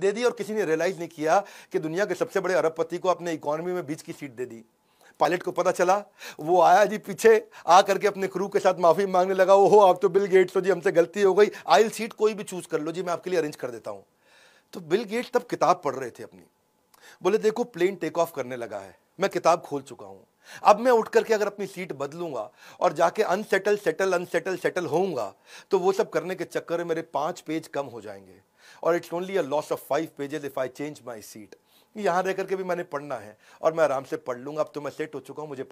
दे दी और किसी ने रियलाइज नहीं किया कि दुनिया के सबसे बड़े अरबपति को अपने इकोनॉमी में बीच की सीट दे दी पायलट को पता चला वो आया जी पीछे आ करके अपने क्रू के साथ माफ़ी मांगने लगा वो हो आप तो बिल गेट्स हो जी हमसे गलती हो गई आयल सीट कोई भी चूज़ कर लो जी मैं आपके लिए अरेंज कर देता हूँ तो बिल गेट्स तब किताब पढ़ रहे थे अपनी बोले देखो प्लेन टेक ऑफ करने लगा है मैं किताब खोल चुका हूँ अब मैं उठ करके अगर अपनी सीट बदलूंगा और जाके अनसेटल सेटल अनसेटल सेटल होऊंगा तो वो सब करने के चक्कर में मेरे पांच पेज कम हो जाएंगे और it's only a loss of five pages if I change my seat यहाँ रह करके भी मैंने पढ़ना है और मैं आराम से पढ़ लूंगा अब तो मैं सेट हो चुका हूँ मुझे